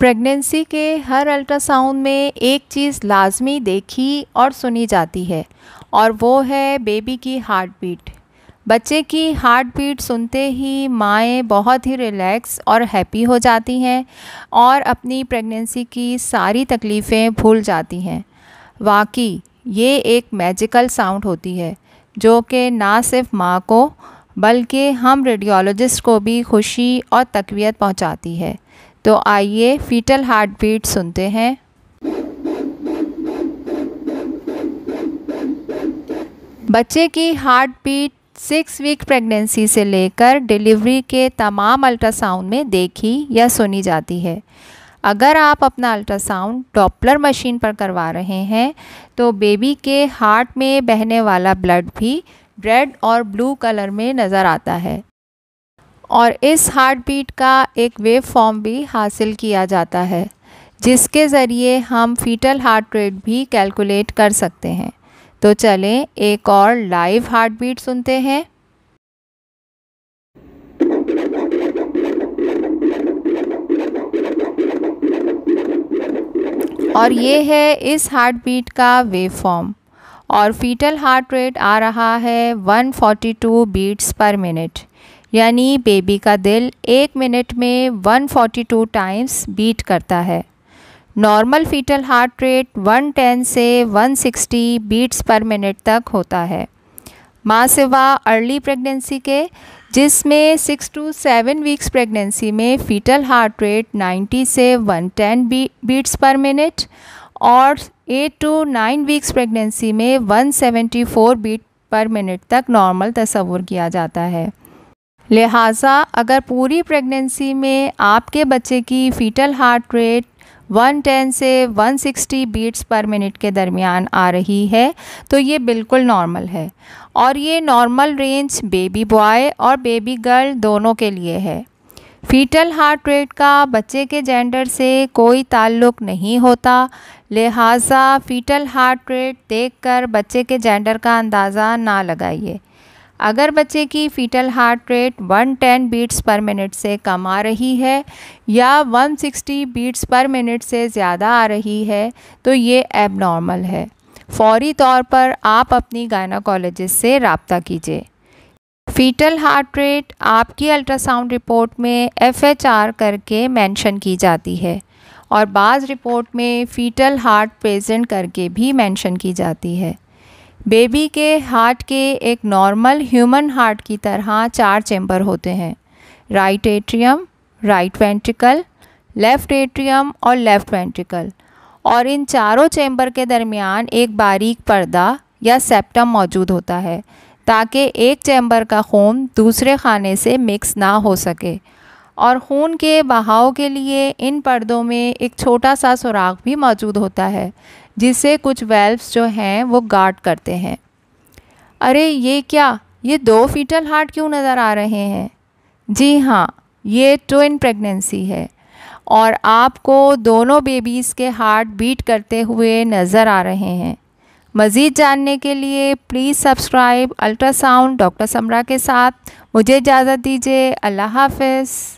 pregnancy के हर ultrasound में एक चीज़ लाजमी देखी और सुनी जाती है और वो है बेबी की हार्ट बीट बच्चे की हार्ट बीट सुनते ही माएँ बहुत ही रिलैक्स और हैप्पी हो जाती हैं और अपनी प्रेगनेंसी की सारी तकलीफ़ें भूल जाती हैं वाकई ये एक मैजिकल साउंड होती है जो कि ना सिर्फ माँ को बल्कि हम रेडियोलॉजिस्ट को भी खुशी और तकवीत पहुँचाती है तो आइए फीटल हार्ट बीट सुनते हैं बच्चे की heart beat six week pregnancy से लेकर डिलीवरी के तमाम अल्ट्रासाउंड में देखी या सुनी जाती है अगर आप अपना अल्ट्रासाउंड डॉपलर मशीन पर करवा रहे हैं तो बेबी के हार्ट में बहने वाला ब्लड भी रेड और ब्लू कलर में नज़र आता है और इस हार्ट बीट का एक वेव फॉर्म भी हासिल किया जाता है जिसके ज़रिए हम फीटल हार्ट रेट भी कैलकुलेट कर सकते हैं तो चलें एक और लाइव हार्ट बीट सुनते हैं और ये है इस हार्ट बीट का वेव फॉर्म और फीटल हार्ट रेट आ रहा है 142 बीट्स पर मिनट यानी बेबी का दिल एक मिनट में 142 टाइम्स बीट करता है नॉर्मल फीटल हार्ट रेट 110 से 160 बीट्स पर मिनट तक होता है माँ सिवा अर्ली प्रेगनेंसी के जिसमें six to seven weeks pregnancy में फीटल हार्ट रेट 90 से 110 बी, बीट्स पर मिनट और eight to nine weeks pregnancy में 174 बीट पर मिनट तक नॉर्मल तस्वुर किया जाता है लिहाजा अगर पूरी प्रेगनेंसी में आपके बच्चे की फ़ीटल हार्ट रेट 110 से 160 बीट्स पर मिनट के दरमियान आ रही है तो ये बिल्कुल नॉर्मल है और ये नॉर्मल रेंज बेबी बॉय और बेबी गर्ल दोनों के लिए है फीटल हार्ट रेट का बच्चे के जेंडर से कोई ताल्लुक़ नहीं होता लिहाजा फीटल हार्ट रेट देखकर बच्चे के जेंडर का अंदाज़ा ना लगाइए अगर बच्चे की fetal heart rate 110 beats per minute से कम आ रही है या 160 बीट्स पर मिनट से ज़्यादा आ रही है तो ये एबनॉर्मल है फौरी तौर पर आप अपनी गायनाकोलॉजिस्ट से रबता कीजिए फीटल हार्ट रेट आपकी अल्ट्रासाउंड रिपोर्ट में एफ करके मेंशन की जाती है और बाज़ रिपोर्ट में फ़ीटल हार्ट प्रेजेंट करके भी मेंशन की जाती है बेबी के हार्ट के एक नॉर्मल ह्यूमन हार्ट की तरह चार चैम्बर होते हैं right atrium right ventricle left atrium और लेफ़्ट वेंट्रिकल और इन चारों चैम्बर के दरमियान एक बारीक पर्दा या सेप्टम मौजूद होता है ताकि एक चैम्बर का खून दूसरे खाने से मिक्स ना हो सके और खून के बहाव के लिए इन पर्दों में एक छोटा सा सुराख भी मौजूद होता है जिसे कुछ वेल्व्स जो हैं वो गार्ड करते हैं अरे ये क्या ये दो फीटल हार्ट क्यों नज़र आ रहे हैं जी हाँ ये ट्विन प्रेगनेंसी है और आपको दोनों बेबीज़ के हार्ट बीट करते हुए नज़र आ रहे हैं मज़ीद जानने के लिए please subscribe ultrasound doctor Samra के साथ मुझे इजाज़त दीजिए अल्लाह हाफिज़